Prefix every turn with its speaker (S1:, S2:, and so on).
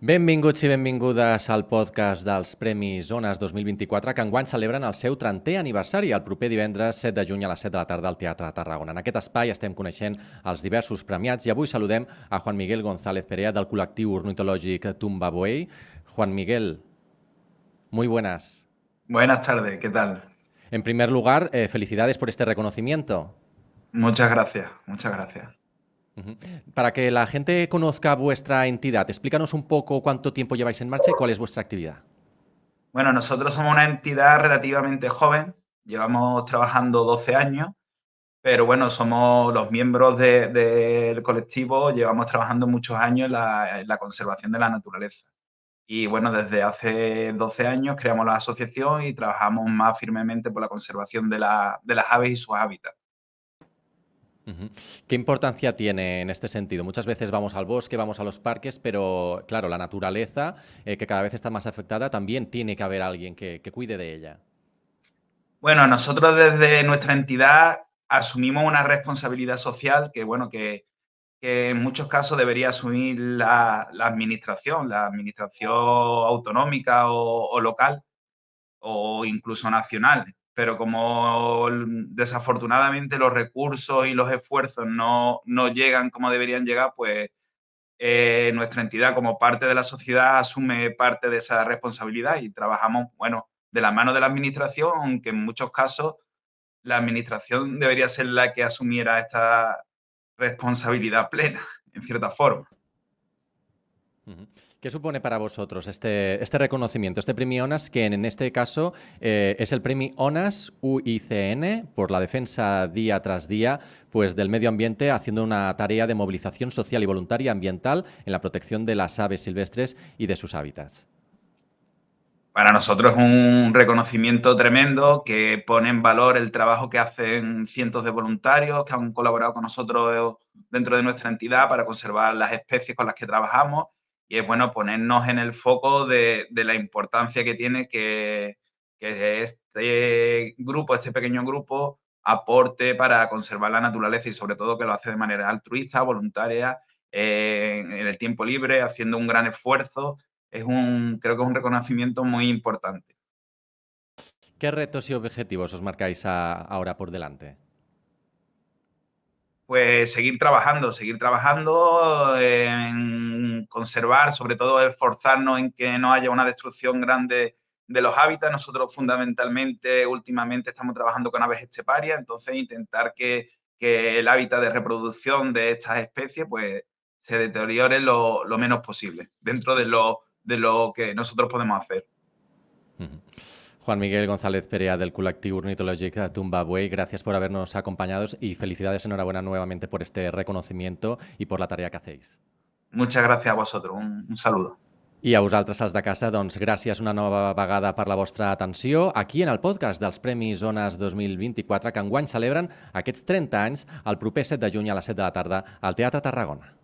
S1: Benvinguts i benvingudes al podcast dels Premis Zones 2024 que enguany celebren el seu 30è aniversari el proper divendres 7 de juny a les 7 de la tarda al Teatre de Tarragona. En aquest espai estem coneixent els diversos premiats i avui saludem a Juan Miguel González Perea del col·lectiu ornitològic Tumba Boei. Juan Miguel, muy buenas.
S2: Buenas tardes, ¿qué tal?
S1: En primer lugar, eh, felicidades por este reconocimiento.
S2: Muchas gracias, muchas gracias.
S1: Para que la gente conozca vuestra entidad, explícanos un poco cuánto tiempo lleváis en marcha y cuál es vuestra actividad.
S2: Bueno, nosotros somos una entidad relativamente joven, llevamos trabajando 12 años, pero bueno, somos los miembros del colectivo, llevamos trabajando muchos años en la, conservación de la naturaleza. Y bueno, desde hace 12 años creamos la asociación y trabajamos más firmemente por la conservación de, de las aves y sus hábitats.
S1: ¿Qué importancia tiene en este sentido? Muchas veces vamos al bosque, vamos a los parques, pero claro, la naturaleza, eh, que cada vez está más afectada, también tiene que haber alguien que, cuide de ella.
S2: Bueno, nosotros desde nuestra entidad asumimos una responsabilidad social que, bueno, que, en muchos casos debería asumir la, administración, la administración autonómica o, local o incluso nacional pero como desafortunadamente los recursos y los esfuerzos no, llegan como deberían llegar, pues eh, nuestra entidad como parte de la sociedad asume parte de esa responsabilidad y trabajamos, bueno, de la mano de la administración, aunque en muchos casos la administración debería ser la que asumiera esta responsabilidad plena, en cierta forma.
S1: ¿Qué supone para vosotros este, este reconocimiento, este premio ONAS, que en este caso eh, es el premio ONAS UICN por la defensa día tras día pues, del medio ambiente, haciendo una tarea de movilización social y voluntaria ambiental en la protección de las aves silvestres y de sus hábitats?
S2: Para nosotros es un reconocimiento tremendo que pone en valor el trabajo que hacen cientos de voluntarios que han colaborado con nosotros dentro de nuestra entidad para conservar las especies con las que trabajamos y es bueno ponernos en el foco de, la importancia que tiene que, este grupo, este pequeño grupo, aporte para conservar la naturaleza y sobre todo que lo hace de manera altruista, voluntaria, eh, en el tiempo libre, haciendo un gran esfuerzo. Es un, creo que es un reconocimiento muy importante. ¿Qué
S1: retos y objetivos os marcáis ahora por delante?
S2: Pues seguir trabajando, seguir trabajando, eh, conservar, sobre todo esforzarnos en que no haya una destrucción grande de los hábitats. Nosotros fundamentalmente últimamente estamos trabajando con aves esteparias, entonces intentar que, el hábitat de reproducción de estas especies pues, se deteriore lo, menos posible dentro de lo, que nosotros podemos hacer.
S1: Juan Miguel González Perea del Colectivo Tumba Tumbabuey, gracias por habernos acompañado y felicidades, enhorabuena nuevamente por este reconocimiento y por la tarea que hacéis.
S2: Muchas gracias a vosotros. Un, un saludo.
S1: I a vosaltres, els de casa, doncs gràcies una nova vegada per la vostra atenció aquí en el podcast dels Premis Zones 2024 que enguany celebren aquests 30 anys el proper 7 de juny a les 7 de la tarda al Teatre Tarragona.